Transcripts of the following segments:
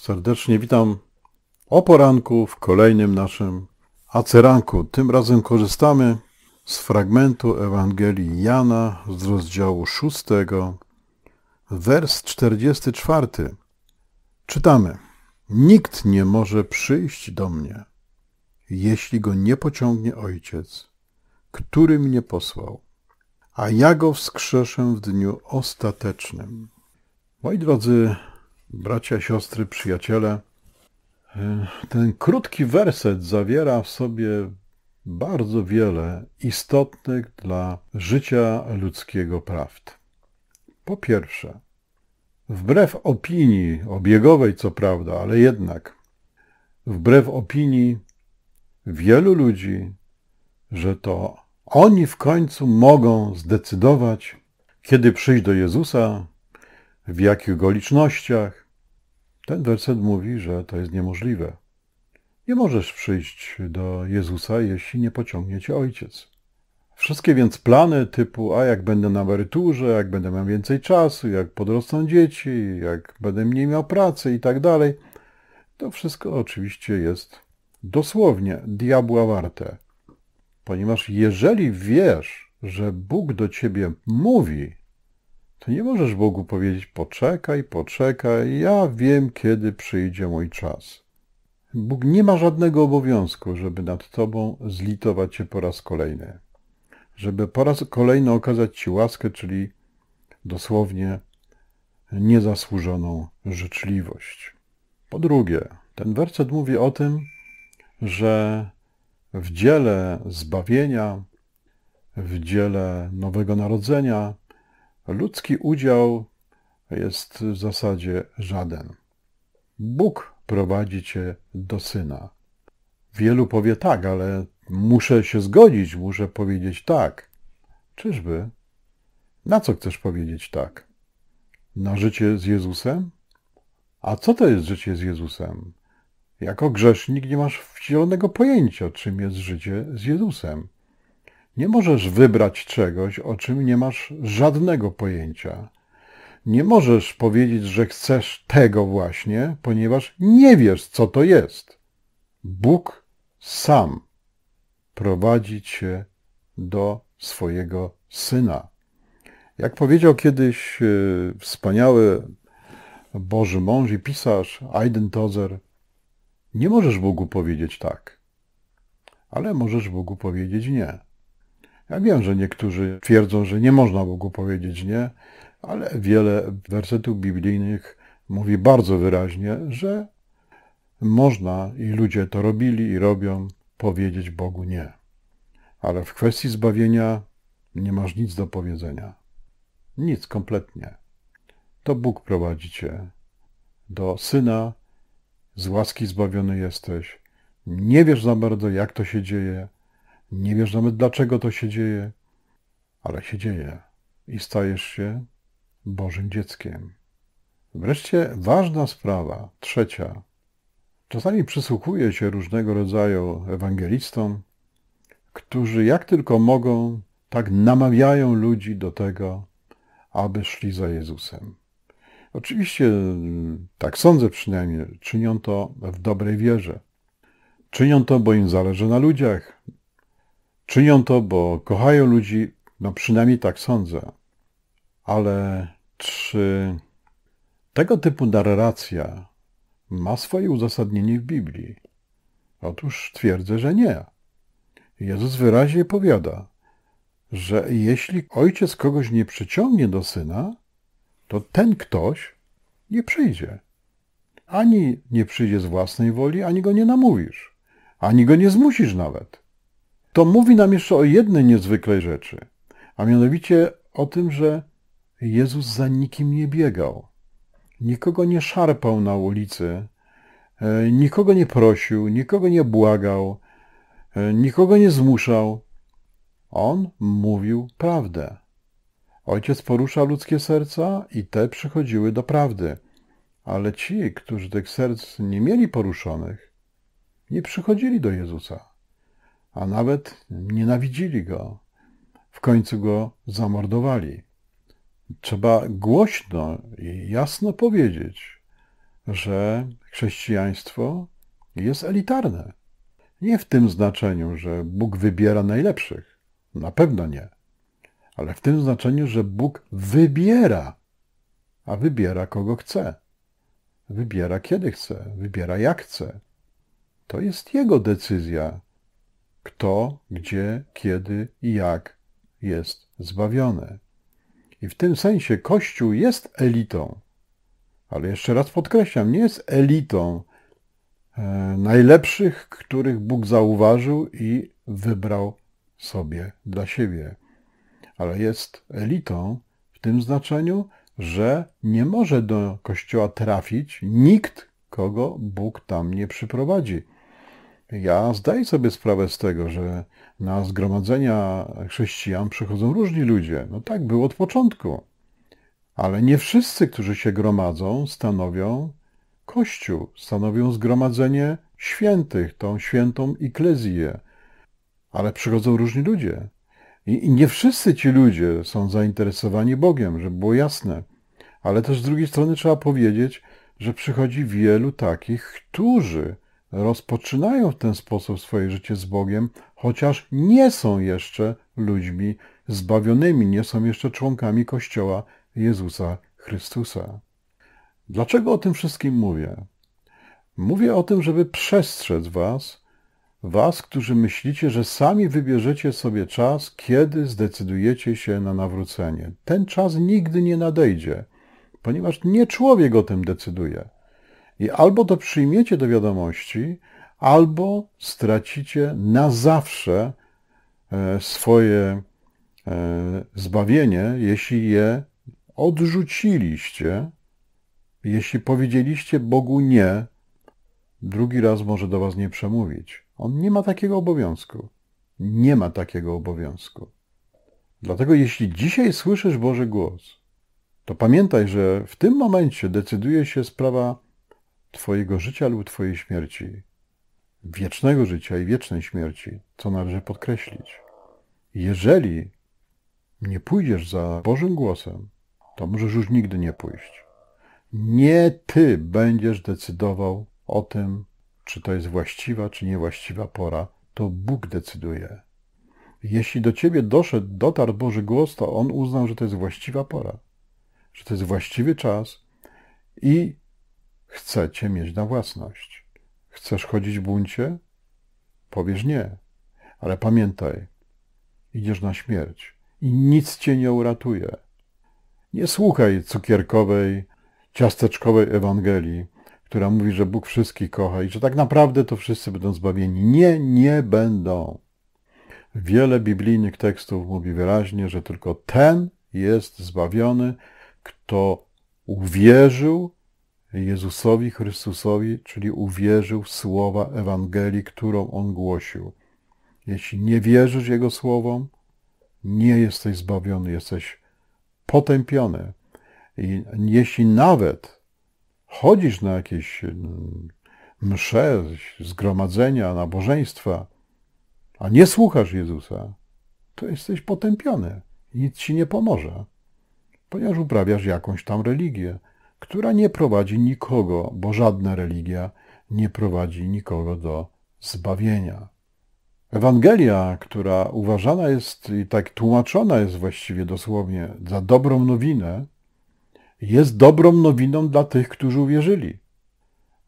Serdecznie witam o poranku w kolejnym naszym aceranku. Tym razem korzystamy z fragmentu Ewangelii Jana z rozdziału 6, wers 44. Czytamy. Nikt nie może przyjść do mnie, jeśli go nie pociągnie Ojciec, który mnie posłał, a ja go wskrzeszę w dniu ostatecznym. Moi drodzy, bracia, siostry, przyjaciele. E, ten krótki werset zawiera w sobie bardzo wiele istotnych dla życia ludzkiego prawd. Po pierwsze, wbrew opinii, obiegowej co prawda, ale jednak, wbrew opinii wielu ludzi, że to oni w końcu mogą zdecydować, kiedy przyjść do Jezusa, w jakich okolicznościach. Ten werset mówi, że to jest niemożliwe. Nie możesz przyjść do Jezusa, jeśli nie pociągnie cię Ojciec. Wszystkie więc plany typu, a jak będę na emeryturze, jak będę miał więcej czasu, jak podrosną dzieci, jak będę mniej miał pracy i tak dalej, to wszystko oczywiście jest dosłownie diabła warte. Ponieważ jeżeli wiesz, że Bóg do ciebie mówi, to nie możesz Bogu powiedzieć poczekaj, poczekaj, ja wiem, kiedy przyjdzie mój czas. Bóg nie ma żadnego obowiązku, żeby nad Tobą zlitować się po raz kolejny. Żeby po raz kolejny okazać Ci łaskę, czyli dosłownie niezasłużoną życzliwość. Po drugie, ten werset mówi o tym, że w dziele zbawienia, w dziele nowego narodzenia Ludzki udział jest w zasadzie żaden. Bóg prowadzi cię do syna. Wielu powie tak, ale muszę się zgodzić, muszę powiedzieć tak. Czyżby? Na co chcesz powiedzieć tak? Na życie z Jezusem? A co to jest życie z Jezusem? Jako grzesznik nie masz wcielonego pojęcia, czym jest życie z Jezusem. Nie możesz wybrać czegoś, o czym nie masz żadnego pojęcia. Nie możesz powiedzieć, że chcesz tego właśnie, ponieważ nie wiesz, co to jest. Bóg sam prowadzi cię do swojego syna. Jak powiedział kiedyś y, wspaniały Boży mąż i pisarz Aiden Tozer, nie możesz Bogu powiedzieć tak, ale możesz Bogu powiedzieć nie. Ja wiem, że niektórzy twierdzą, że nie można Bogu powiedzieć nie, ale wiele wersetów biblijnych mówi bardzo wyraźnie, że można i ludzie to robili i robią powiedzieć Bogu nie. Ale w kwestii zbawienia nie masz nic do powiedzenia. Nic kompletnie. To Bóg prowadzi cię do Syna, z łaski zbawiony jesteś. Nie wiesz za bardzo, jak to się dzieje, nie wiesz nawet dlaczego to się dzieje, ale się dzieje i stajesz się Bożym dzieckiem. Wreszcie ważna sprawa, trzecia. Czasami przysłuchuję się różnego rodzaju ewangelistom, którzy jak tylko mogą, tak namawiają ludzi do tego, aby szli za Jezusem. Oczywiście, mm, tak sądzę przynajmniej, czynią to w dobrej wierze. Czynią to, bo im zależy na ludziach, Czynią to, bo kochają ludzi, no przynajmniej tak sądzę. Ale czy tego typu narracja ma swoje uzasadnienie w Biblii? Otóż twierdzę, że nie. Jezus wyraźnie powiada, że jeśli ojciec kogoś nie przyciągnie do syna, to ten ktoś nie przyjdzie. Ani nie przyjdzie z własnej woli, ani go nie namówisz, ani go nie zmusisz nawet to mówi nam jeszcze o jednej niezwykłej rzeczy, a mianowicie o tym, że Jezus za nikim nie biegał, nikogo nie szarpał na ulicy, e, nikogo nie prosił, nikogo nie błagał, e, nikogo nie zmuszał. On mówił prawdę. Ojciec porusza ludzkie serca i te przychodziły do prawdy. Ale ci, którzy tych serc nie mieli poruszonych, nie przychodzili do Jezusa a nawet nienawidzili go. W końcu go zamordowali. Trzeba głośno i jasno powiedzieć, że chrześcijaństwo jest elitarne. Nie w tym znaczeniu, że Bóg wybiera najlepszych. Na pewno nie. Ale w tym znaczeniu, że Bóg wybiera, a wybiera kogo chce. Wybiera kiedy chce, wybiera jak chce. To jest Jego decyzja, kto, gdzie, kiedy i jak jest zbawione. I w tym sensie Kościół jest elitą, ale jeszcze raz podkreślam, nie jest elitą e, najlepszych, których Bóg zauważył i wybrał sobie dla siebie, ale jest elitą w tym znaczeniu, że nie może do Kościoła trafić nikt, kogo Bóg tam nie przyprowadzi ja zdaję sobie sprawę z tego, że na zgromadzenia chrześcijan przychodzą różni ludzie. No tak było od początku. Ale nie wszyscy, którzy się gromadzą, stanowią Kościół, stanowią zgromadzenie świętych, tą świętą iklezję. Ale przychodzą różni ludzie. I nie wszyscy ci ludzie są zainteresowani Bogiem, żeby było jasne. Ale też z drugiej strony trzeba powiedzieć, że przychodzi wielu takich, którzy rozpoczynają w ten sposób swoje życie z Bogiem, chociaż nie są jeszcze ludźmi zbawionymi, nie są jeszcze członkami Kościoła Jezusa Chrystusa. Dlaczego o tym wszystkim mówię? Mówię o tym, żeby przestrzec Was, Was, którzy myślicie, że sami wybierzecie sobie czas, kiedy zdecydujecie się na nawrócenie. Ten czas nigdy nie nadejdzie, ponieważ nie człowiek o tym decyduje i albo to przyjmiecie do wiadomości, albo stracicie na zawsze e, swoje e, zbawienie, jeśli je odrzuciliście, jeśli powiedzieliście Bogu nie, drugi raz może do was nie przemówić. On nie ma takiego obowiązku. Nie ma takiego obowiązku. Dlatego jeśli dzisiaj słyszysz Boży głos, to pamiętaj, że w tym momencie decyduje się sprawa Twojego życia lub Twojej śmierci, wiecznego życia i wiecznej śmierci, co należy podkreślić. Jeżeli nie pójdziesz za Bożym głosem, to możesz już nigdy nie pójść. Nie Ty będziesz decydował o tym, czy to jest właściwa, czy niewłaściwa pora. To Bóg decyduje. Jeśli do Ciebie doszedł, dotarł Boży głos, to On uznał, że to jest właściwa pora, że to jest właściwy czas i chcecie mieć na własność. Chcesz chodzić w buncie? Powiesz nie. Ale pamiętaj, idziesz na śmierć i nic cię nie uratuje. Nie słuchaj cukierkowej, ciasteczkowej Ewangelii, która mówi, że Bóg wszystkich kocha i że tak naprawdę to wszyscy będą zbawieni. Nie, nie będą. Wiele biblijnych tekstów mówi wyraźnie, że tylko ten jest zbawiony, kto uwierzył Jezusowi Chrystusowi, czyli uwierzył w słowa Ewangelii, którą On głosił. Jeśli nie wierzysz Jego słowom, nie jesteś zbawiony, jesteś potępiony. I jeśli nawet chodzisz na jakieś mm, msze, zgromadzenia, nabożeństwa, a nie słuchasz Jezusa, to jesteś potępiony. Nic ci nie pomoże, ponieważ uprawiasz jakąś tam religię która nie prowadzi nikogo, bo żadna religia nie prowadzi nikogo do zbawienia. Ewangelia, która uważana jest i tak tłumaczona jest właściwie dosłownie za dobrą nowinę, jest dobrą nowiną dla tych, którzy uwierzyli.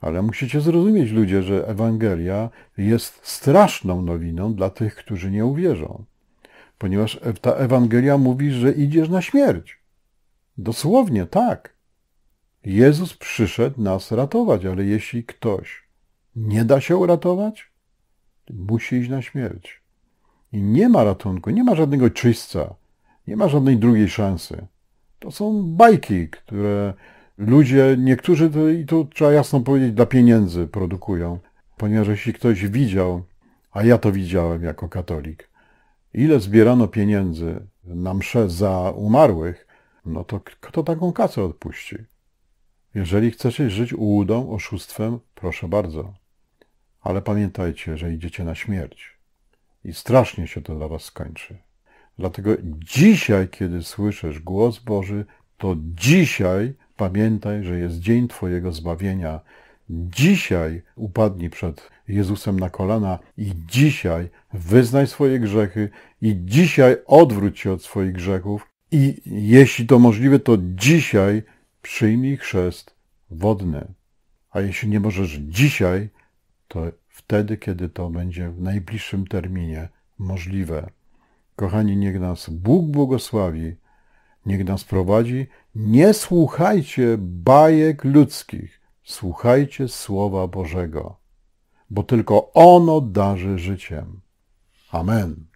Ale musicie zrozumieć, ludzie, że Ewangelia jest straszną nowiną dla tych, którzy nie uwierzą. Ponieważ ta Ewangelia mówi, że idziesz na śmierć. Dosłownie tak. Jezus przyszedł nas ratować, ale jeśli ktoś nie da się uratować, musi iść na śmierć. I nie ma ratunku, nie ma żadnego czyśćca, nie ma żadnej drugiej szansy. To są bajki, które ludzie, niektórzy, i tu trzeba jasno powiedzieć, dla pieniędzy produkują. Ponieważ jeśli ktoś widział, a ja to widziałem jako katolik, ile zbierano pieniędzy na msze za umarłych, no to kto taką kasę odpuści? Jeżeli chcecie żyć ułudą, oszustwem, proszę bardzo. Ale pamiętajcie, że idziecie na śmierć. I strasznie się to dla was skończy. Dlatego dzisiaj, kiedy słyszysz głos Boży, to dzisiaj pamiętaj, że jest dzień Twojego zbawienia. Dzisiaj upadnij przed Jezusem na kolana i dzisiaj wyznaj swoje grzechy i dzisiaj odwróć się od swoich grzechów i jeśli to możliwe, to dzisiaj przyjmij chrzest wodny. A jeśli nie możesz dzisiaj, to wtedy, kiedy to będzie w najbliższym terminie możliwe. Kochani, niech nas Bóg błogosławi, niech nas prowadzi. Nie słuchajcie bajek ludzkich, słuchajcie Słowa Bożego, bo tylko ono darzy życiem. Amen.